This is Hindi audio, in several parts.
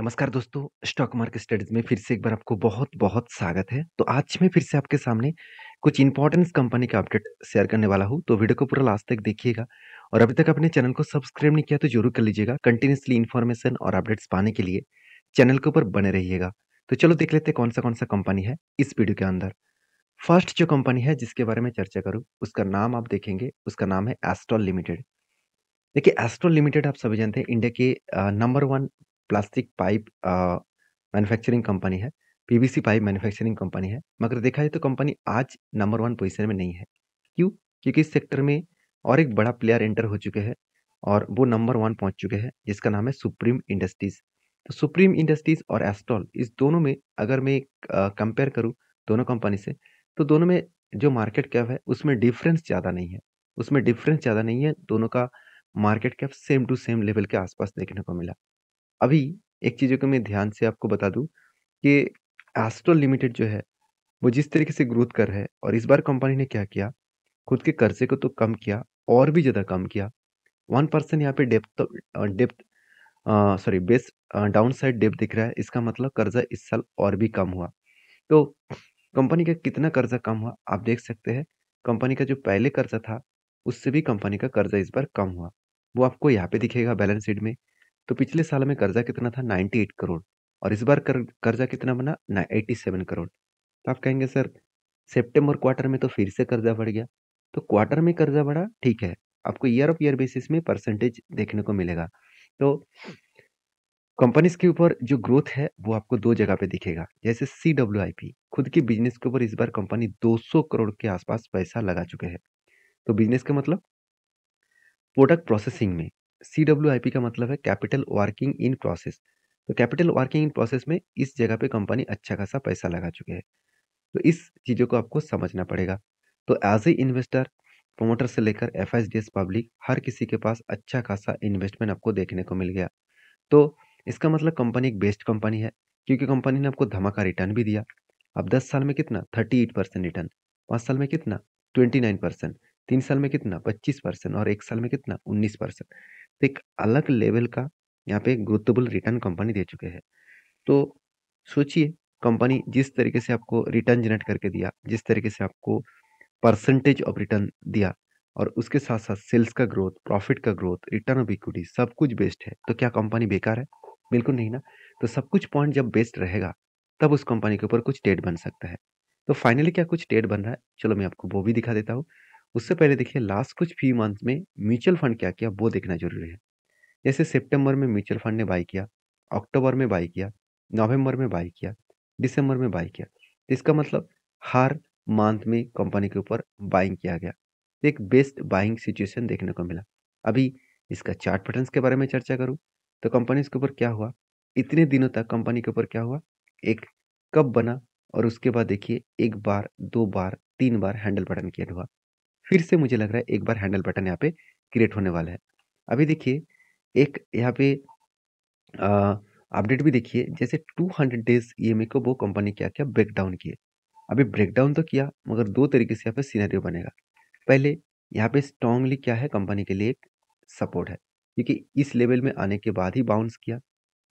नमस्कार दोस्तों स्टॉक मार्केट स्टडीज में फिर से एक बार आपको बहुत बहुत स्वागत है तो आज मैं फिर से आपके सामने कुछ इंपॉर्टेंट कंपनी का अपडेट शेयर करने वाला हूँ तो वीडियो को पूरा लास्ट तक देखिएगा और अभी तक अपने चैनल को सब्सक्राइब नहीं किया तो जरूर कर लीजिएगा कंटिन्यूसली इन्फॉर्मेशन और अपडेट्स पाने के लिए चैनल के ऊपर बने रहिएगा तो चलो देख लेते कौन सा कौन सा कंपनी है इस वीडियो के अंदर फर्स्ट जो कंपनी है जिसके बारे में चर्चा करूँ उसका नाम आप देखेंगे उसका नाम है एस्ट्रॉल लिमिटेड देखिए एस्ट्रॉल लिमिटेड आप सभी जानते हैं इंडिया के number one plastic pipe manufacturing company है पीवीसी पाइप मैन्युफैक्चरिंग कंपनी है मगर देखा जाए तो कंपनी आज नंबर वन पोजीशन में नहीं है क्यों क्योंकि इस सेक्टर में और एक बड़ा प्लेयर एंटर हो चुके हैं और वो नंबर वन पहुंच चुके हैं जिसका नाम है सुप्रीम इंडस्ट्रीज़ तो सुप्रीम इंडस्ट्रीज़ और एस्ट्रॉल इस दोनों में अगर मैं कंपेयर करूँ दोनों कंपनी से तो दोनों में जो मार्केट कैप है उसमें डिफरेंस ज़्यादा नहीं है उसमें डिफरेंस ज़्यादा नहीं है दोनों का market cap same to same level के आसपास देखने को मिला अभी एक चीज़ को मैं ध्यान से आपको बता दूँ कि एस्ट्रो लिमिटेड जो है, वो जिस तरीके से ग्रोथ कर रहा है और इस बार कंपनी ने क्या किया, खुद के कर्ज़े को तो कम किया और भी ज़्यादा कम किया। वन परसेंट यहाँ पे depth depth sorry base downside depth दिख रहा है। इसका मतलब कर्ज़ा इस साल और भी कम हुआ। तो कंपनी का कितना कर्ज़ा कम हुआ, आप देख सकते हैं। कंपनी का जो पहले कर्ज़ा था, उससे भी कंपनी का कर्ज़ा इस बार कम हुआ। वो आपको यहाँ पे दिखेगा बैलेंस शीट में। तो पिछले साल में कर्जा कितना था 98 करोड़ और इस बार कर, कर्जा कितना बना ना सेवन करोड़ तो आप कहेंगे सर सितंबर क्वार्टर में तो फिर से कर्जा बढ़ गया तो क्वार्टर में कर्जा बढ़ा ठीक है आपको ईयर ऑफ ईयर बेसिस में परसेंटेज देखने को मिलेगा तो कंपनीज के ऊपर जो ग्रोथ है वो आपको दो जगह पे दिखेगा जैसे सी डब्ल्यू आई पी खुद की बिजनेस के ऊपर इस बार कंपनी 200 करोड़ के आसपास पैसा लगा चुके हैं तो बिजनेस का मतलब प्रोडक्ट प्रोसेसिंग में सी डब्ल्यू आई पी का मतलब है कैपिटल वर्किंग इन प्रोसेस तो कैपिटल वर्किंग इन प्रोसेस में इस जगह पे कंपनी अच्छा खासा पैसा लगा चुके हैं तो इस चीज़ों को आपको समझना पड़ेगा तो एज ए इन्वेस्टर प्रोमोटर से लेकर एफ पब्लिक हर किसी के पास अच्छा खासा इन्वेस्टमेंट आपको देखने को मिल गया तो इसका मतलब कंपनी एक बेस्ट कंपनी है क्योंकि कंपनी ने आपको धमाका रिटर्न भी दिया अब दस साल में कितना थर्टी एट परसेंट रिटर्न पाँच साल में कितना ट्वेंटी नाइन परसेंट तीन साल में कितना पच्चीस परसेंट और एक साल में कितना उन्नीस परसेंट तो एक अलग लेवल का यहाँ पे ग्रोथेबल रिटर्न कंपनी दे चुके हैं तो सोचिए कंपनी जिस तरीके से आपको रिटर्न जनरेट करके दिया जिस तरीके से आपको परसेंटेज ऑफ रिटर्न दिया और उसके साथ साथ सेल्स का ग्रोथ प्रॉफिट का ग्रोथ रिटर्न ऑफ इक्विटी सब कुछ बेस्ट है तो क्या कंपनी बेकार है बिल्कुल नहीं ना तो सब कुछ पॉइंट जब बेस्ट रहेगा तब उस कंपनी के ऊपर कुछ ट्रेड बन सकता है तो फाइनली क्या कुछ ट्रेड बन रहा है चलो मैं आपको वो भी दिखा देता हूँ उससे पहले देखिए लास्ट कुछ फी मंथ में म्यूचुअल फंड क्या किया वो देखना जरूरी है जैसे सितंबर में म्यूचुअल फंड ने बाई किया अक्टूबर में बाई किया नवंबर में बाई किया दिसंबर में बाई किया तो इसका मतलब हर मंथ में कंपनी के ऊपर बाइंग किया गया तो एक बेस्ट बाइंग सिचुएशन देखने को मिला अभी इसका चार्ट पैटर्न्स के बारे में चर्चा करूँ तो कंपनी के ऊपर क्या हुआ इतने दिनों तक कंपनी के ऊपर क्या हुआ एक कप बना और उसके बाद देखिए एक बार दो बार तीन बार हैंडल बटन किया हुआ फिर से मुझे लग रहा है एक बार हैंडल बटन यहाँ पे क्रिएट होने वाला है अभी देखिए एक यहाँ पे अपडेट भी देखिए जैसे 200 डेज ई को वो कंपनी क्या क्या ब्रेक डाउन किए अभी ब्रेक डाउन तो किया मगर दो तरीके से यहाँ पे सीनरियो बनेगा पहले यहाँ पे स्ट्रांगली क्या है कंपनी के लिए एक सपोर्ट है क्योंकि इस लेवल में आने के बाद ही बाउंस किया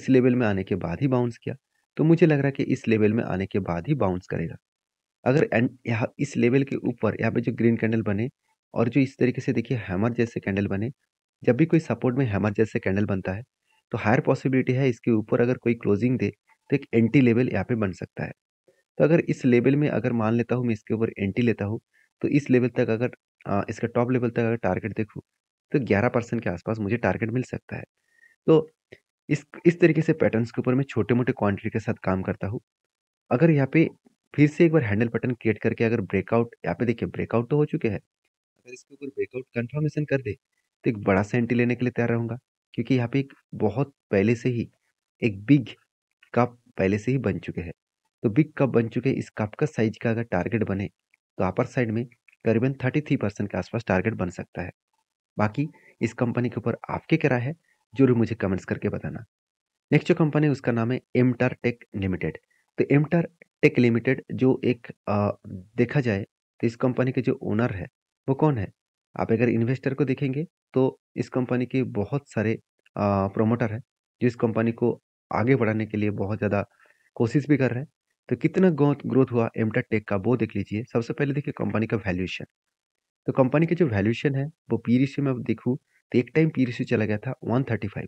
इस लेवल में आने के बाद ही बाउंस किया तो मुझे लग रहा है कि इस लेवल में आने के बाद ही बाउंस करेगा अगर यहाँ इस लेवल के ऊपर यहाँ पे जो ग्रीन कैंडल बने और जो इस तरीके से देखिए हैमर जैसे कैंडल बने जब भी कोई सपोर्ट में हैमर जैसे कैंडल बनता है तो हायर पॉसिबिलिटी है इसके ऊपर अगर कोई क्लोजिंग दे तो एक एंटी लेवल यहाँ पे बन सकता है तो अगर इस लेवल में अगर मान लेता हूँ मैं इसके ऊपर एंटी लेता हूँ तो इस लेवल तक अगर आ, इसका टॉप लेवल तक अगर टारगेट देखूँ तो ग्यारह परसेंट के आसपास मुझे टारगेट मिल सकता है तो इस इस तरीके से पैटर्न्स के ऊपर मैं छोटे मोटे क्वान्टिटी के साथ काम करता हूँ अगर यहाँ पे फिर से एक बार हैंडल बटन क्रिएट करके अगर ब्रेकआउट यहाँ पे देखिए ब्रेकआउट तो हो चुके हैं अगर इसके ऊपर ब्रेकआउट कंफर्मेशन कर दे तो एक बड़ा सा एंट्री लेने के लिए तैयार रहूँगा क्योंकि यहाँ पे एक बहुत पहले से ही एक बिग कप पहले से ही बन चुके हैं तो बिग कप बन चुके इस कप का साइज का अगर टारगेट बने तो अपर साइड में करीबन थर्टी थ्री परसेंट के आसपास टारगेट बन सकता है बाकी इस कंपनी के ऊपर आपके क्या है जरूर मुझे कमेंट्स करके बताना नेक्स्ट जो कंपनी उसका नाम है एमटार टेक लिमिटेड तो एमटर टेक लिमिटेड जो एक आ, देखा जाए तो इस कंपनी के जो ओनर है वो कौन है आप अगर इन्वेस्टर को देखेंगे तो इस कंपनी के बहुत सारे प्रोमोटर हैं जो इस कंपनी को आगे बढ़ाने के लिए बहुत ज़्यादा कोशिश भी कर रहे हैं तो कितना ग्रोथ हुआ एमटर टेक का वो देख लीजिए सबसे पहले देखिए कंपनी का वैल्यूएशन तो कंपनी के जो वैल्यूएशन है वो पी रेशियो में देखूँ तो एक टाइम पी रेशियो चला गया था वन थर्टी फाइव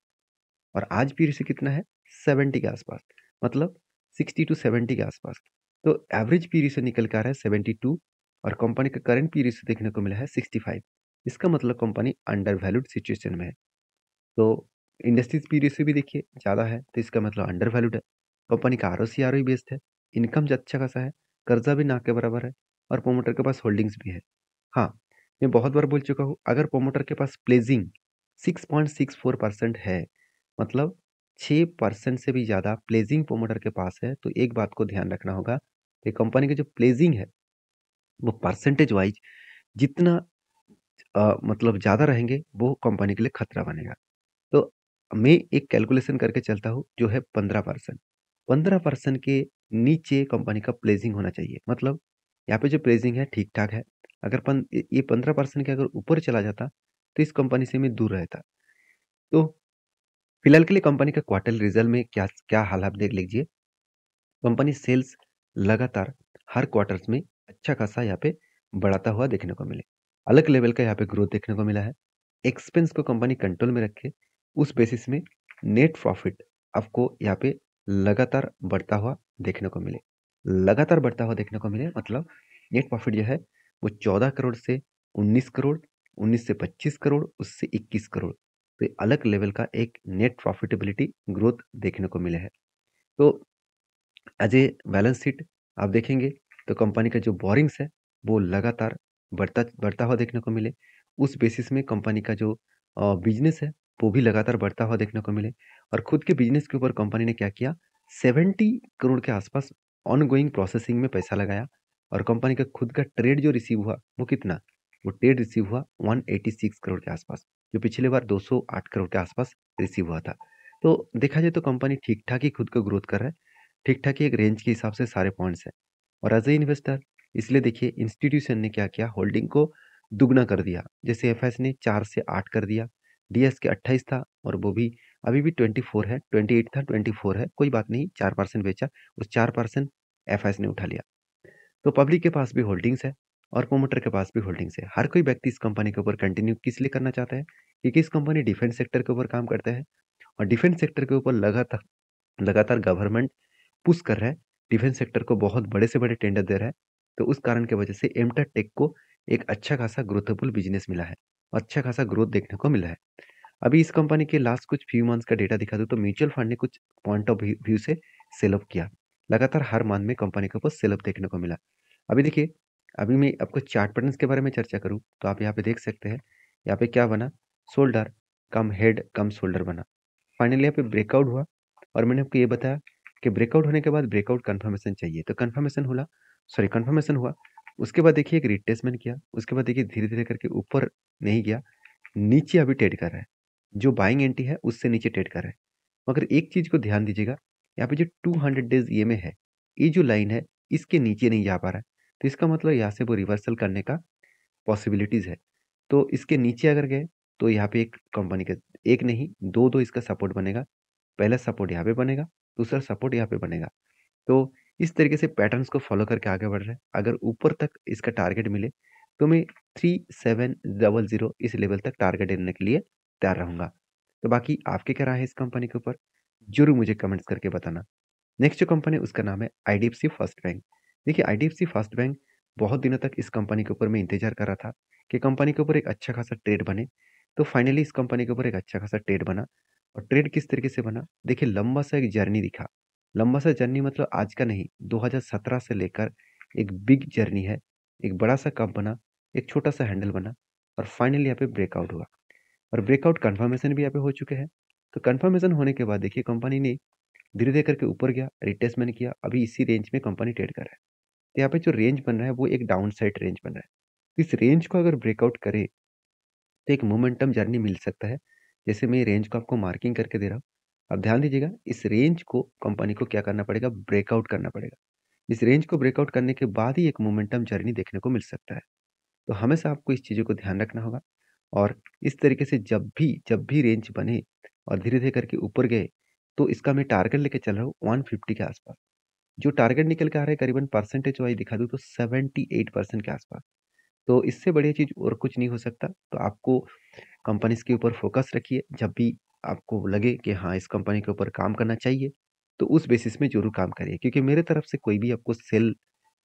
और आज पी रेशियो कितना है सेवेंटी के आसपास मतलब सिक्सटी टू सेवेंटी के आसपास तो एवरेज पी रेशो निकल कर आ रहा है सेवेंटी टू और कंपनी का करंट पी रेशो देखने को मिला है सिक्सटी फाइव इसका मतलब कंपनी अंडर वैल्यूड सिचुएशन में है तो इंडस्ट्रीज पी रेशो भी देखिए ज़्यादा है तो इसका मतलब अंडर वैल्यूड है कंपनी का R O C R O based है इनकम अच्छा खासा है कर्जा भी ना के बराबर है और प्रोमोटर के पास होल्डिंग्स भी है हाँ मैं बहुत बार बोल चुका हूँ अगर प्रोमोटर के पास pledging six point six four percent है मतलब छः परसेंट से भी ज़्यादा प्लेजिंग प्रोमोटर के पास है तो एक बात को ध्यान रखना होगा कि कंपनी की जो प्लेजिंग है वो परसेंटेज वाइज जितना आ, मतलब ज़्यादा रहेंगे वो कंपनी के लिए खतरा बनेगा तो मैं एक कैलकुलेशन करके चलता हूँ जो है पंद्रह परसेंट पंद्रह परसेंट के नीचे कंपनी का प्लेजिंग होना चाहिए मतलब यहाँ पे जो प्लेजिंग है ठीक ठाक है अगर पन, ये पंद्रह परसेंट के अगर ऊपर चला जाता तो इस कंपनी से मैं दूर रहता तो फिलहाल के लिए कंपनी का क्वार्टर रिजल्ट में क्या क्या हाल आप देख लीजिए कंपनी सेल्स लगातार हर क्वार्टर्स में अच्छा खासा यहाँ पे बढ़ाता हुआ देखने को मिले अलग लेवल का यहाँ पे ग्रोथ देखने को मिला है एक्सपेंस को कंपनी कंट्रोल में रखे उस बेसिस में नेट प्रॉफिट आपको यहाँ पे लगातार बढ़ता हुआ देखने को मिले लगातार बढ़ता हुआ देखने को मिले मतलब नेट प्रॉफिट जो है वो चौदह करोड़ से उन्नीस करोड़ उन्नीस से पच्चीस करोड़ उससे इक्कीस करोड़ तो अलग लेवल का एक नेट प्रॉफिटेबिलिटी ग्रोथ देखने को मिले है तो एज ए बैलेंस शीट आप देखेंगे तो कंपनी का जो बोरिंग्स है वो लगातार बढ़ता बढ़ता हुआ देखने को मिले उस बेसिस में कंपनी का जो बिजनेस है वो भी लगातार बढ़ता हुआ देखने को मिले और खुद के बिजनेस के ऊपर कंपनी ने क्या किया सेवेंटी करोड़ के आसपास ऑनगोइंग प्रोसेसिंग में पैसा लगाया और कंपनी का खुद का ट्रेड जो रिसीव हुआ वो कितना वो ट्रेड रिसीव हुआ 186 करोड़ के आसपास जो पिछले बार 208 करोड़ के आसपास रिसीव हुआ था तो देखा जाए तो कंपनी ठीक ठाक ही खुद को ग्रोथ कर रहा है ठीक ठाक ही एक रेंज के हिसाब से सारे पॉइंट्स हैं और एज ए इन्वेस्टर इसलिए देखिए इंस्टीट्यूशन ने क्या किया होल्डिंग को दुगना कर दिया जैसे एफ ने चार से आठ कर दिया डी के अट्ठाईस था और वो भी अभी भी ट्वेंटी फोर है ट्वेंटी एट था ट्वेंटी फोर है कोई बात नहीं चार परसेंट बेचा उस चार परसेंट एफ ने उठा लिया तो पब्लिक के पास भी होल्डिंग्स है और प्रोमोटर के पास भी होल्डिंग्स है हर कोई व्यक्ति इस कंपनी के ऊपर कंटिन्यू किस लिए करना चाहता है क्योंकि इस कंपनी डिफेंस सेक्टर के ऊपर काम करता है और डिफेंस सेक्टर के ऊपर लगातार लगातार गवर्नमेंट पुश कर रहा है डिफेंस सेक्टर को बहुत बड़े से बड़े टेंडर दे रहा है तो उस कारण की वजह से एमटा टेक को एक अच्छा खासा ग्रोथेबुल बिजनेस मिला है अच्छा खासा ग्रोथ देखने को मिला है अभी इस कंपनी के लास्ट कुछ फ्यू मंथ्स का डेटा दिखा दूँ तो म्यूचुअल फंड ने कुछ पॉइंट ऑफ व्यू से सेलअप किया लगातार हर मंथ में कंपनी के ऊपर सेलअप देखने को मिला अभी देखिए अभी मैं आपको चार्ट पैटर्न्स के बारे में चर्चा करूँ तो आप यहाँ पे देख सकते हैं यहाँ पे क्या बना shoulder cum head cum shoulder बना फाइनली यहाँ पे ब्रेकआउट हुआ और मैंने आपको ये बताया कि ब्रेकआउट होने के बाद ब्रेकआउट कन्फर्मेशन चाहिए तो कन्फर्मेशन हुआ सॉरी कन्फर्मेशन हुआ उसके बाद देखिए एक रिटेसमेंट किया उसके बाद देखिए धीरे धीरे करके ऊपर नहीं गया नीचे अभी ट्रेड कर रहा है जो बाइंग एंट्री है उससे नीचे ट्रेड कर रहा है मगर एक चीज़ को ध्यान दीजिएगा यहाँ पे जो 200 डेज ई है ये जो लाइन है इसके नीचे नहीं जा पा रहा है तो इसका मतलब यहाँ से वो रिवर्सल करने का पॉसिबिलिटीज़ है तो इसके नीचे अगर गए तो यहाँ पे एक कंपनी का एक नहीं दो दो इसका सपोर्ट बनेगा पहला सपोर्ट यहाँ पे बनेगा दूसरा सपोर्ट यहाँ पे बनेगा तो इस तरीके से पैटर्न्स को फॉलो करके आगे बढ़ रहे हैं अगर ऊपर तक इसका टारगेट मिले तो मैं थ्री सेवन डबल ज़ीरो इस लेवल तक टारगेट देने के लिए तैयार रहूँगा तो बाकी आपके क्या राय है इस कंपनी के ऊपर जरूर मुझे कमेंट्स करके बताना नेक्स्ट जो कंपनी उसका नाम है आई फर्स्ट बैंक देखिए आई सी फर्स्ट बैंक बहुत दिनों तक इस कंपनी के ऊपर मैं इंतजार कर रहा था कि कंपनी के ऊपर एक अच्छा खासा ट्रेड बने तो फाइनली इस कंपनी के ऊपर एक अच्छा खासा ट्रेड बना और ट्रेड किस तरीके से बना देखिए लंबा सा एक जर्नी दिखा लंबा सा जर्नी मतलब आज का नहीं 2017 से लेकर एक बिग जर्नी है एक बड़ा सा कप बना एक छोटा सा हैंडल बना और फाइनली यहाँ पे ब्रेकआउट हुआ और ब्रेकआउट कन्फर्मेशन भी यहाँ पे हो चुके हैं तो कन्फर्मेशन होने के बाद देखिए कंपनी ने धीरे धीरे करके ऊपर गया रिटेस्टमेंट किया अभी इसी रेंज में कंपनी ट्रेड कर रहा है तो यहाँ पे जो रेंज बन रहा है वो एक डाउन साइड रेंज बन रहा है तो इस रेंज को अगर ब्रेकआउट करे तो एक मोमेंटम जर्नी मिल सकता है जैसे मैं रेंज को आपको मार्किंग करके दे रहा हूँ अब ध्यान दीजिएगा इस रेंज को कंपनी को क्या करना पड़ेगा ब्रेकआउट करना पड़ेगा इस रेंज को ब्रेकआउट करने के बाद ही एक मोमेंटम जर्नी देखने को मिल सकता है तो हमेशा आपको इस चीज़ों को ध्यान रखना होगा और इस तरीके से जब भी जब भी रेंज बने और धीरे धीरे करके ऊपर गए तो इसका मैं टारगेट लेके चल रहा हूँ वन फिफ्टी के आसपास जो टारगेट निकल के आ रहा है करीबन परसेंटेज वाइज दिखा दूँ तो सेवेंटी एट परसेंट के आसपास तो इससे बढ़िया चीज़ और कुछ नहीं हो सकता तो आपको कंपनीज के ऊपर फोकस रखिए जब भी आपको लगे कि हाँ इस कंपनी के ऊपर काम करना चाहिए तो उस बेसिस में जरूर काम करिए क्योंकि मेरे तरफ से कोई भी आपको सेल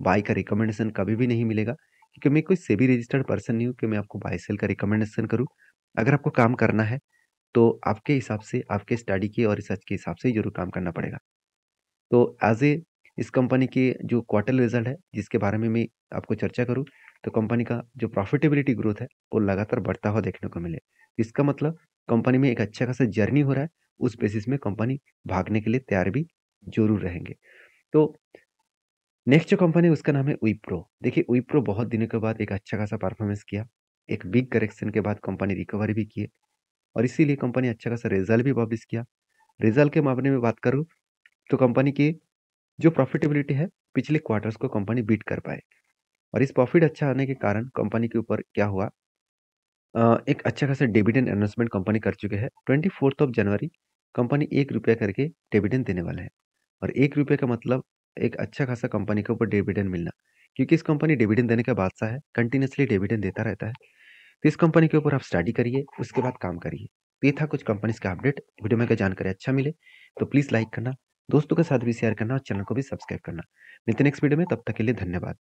बाय का रिकमेंडेशन कभी भी नहीं मिलेगा क्योंकि मैं कोई सेबी रजिस्टर्ड पर्सन नहीं हूँ कि मैं आपको बाय सेल का रिकमेंडेशन करूँ अगर आपको काम करना है तो आपके हिसाब से आपके स्टडी के और रिसर्च के हिसाब से जरूर काम करना पड़ेगा तो एज ए इस कंपनी के जो क्वार्टर रिजल्ट है जिसके बारे में मैं आपको चर्चा करूँ तो कंपनी का जो प्रॉफिटेबिलिटी ग्रोथ है वो लगातार बढ़ता हुआ देखने को मिले इसका मतलब कंपनी में एक अच्छा खासा जर्नी हो रहा है उस बेसिस में कंपनी भागने के लिए तैयार भी जरूर रहेंगे तो नेक्स्ट जो कंपनी है उसका नाम है विप्रो देखिए विप्रो बहुत दिनों के बाद एक अच्छा खासा परफॉर्मेंस किया एक बिग करेक्शन के बाद कंपनी रिकवरी भी किए और इसीलिए कंपनी अच्छा खासा रिजल्ट भी पब्लिश किया रिजल्ट के मामले में बात करूँ तो कंपनी के जो प्रॉफिटेबिलिटी है पिछले क्वार्टर्स को कंपनी बीट कर पाए और इस प्रॉफिट अच्छा आने के कारण कंपनी के ऊपर क्या हुआ एक अच्छा खासा डिविडेंड अनाउंसमेंट कंपनी कर चुके हैं twenty fourth of January company एक रुपया करके डिविडेंड देने वाले हैं और एक रुपये का मतलब एक अच्छा खासा कंपनी के ऊपर डिविडेंड मिलना क्योंकि इस कंपनी डिविडेंड देने का बादशाह है कंटिन्यूसली डिविडेंड देता रहता है तो इस कंपनी के ऊपर आप स्टडी करिए उसके बाद काम करिए तो ये था कुछ कंपनीज का अपडेट वीडियो में अगर जानकारी अच्छा मिले तो प्लीज़ लाइक करना दोस्तों के साथ भी शेयर करना और चैनल को भी सब्सक्राइब करना मिलते नेक्स्ट वीडियो में तब तक के लिए धन्यवाद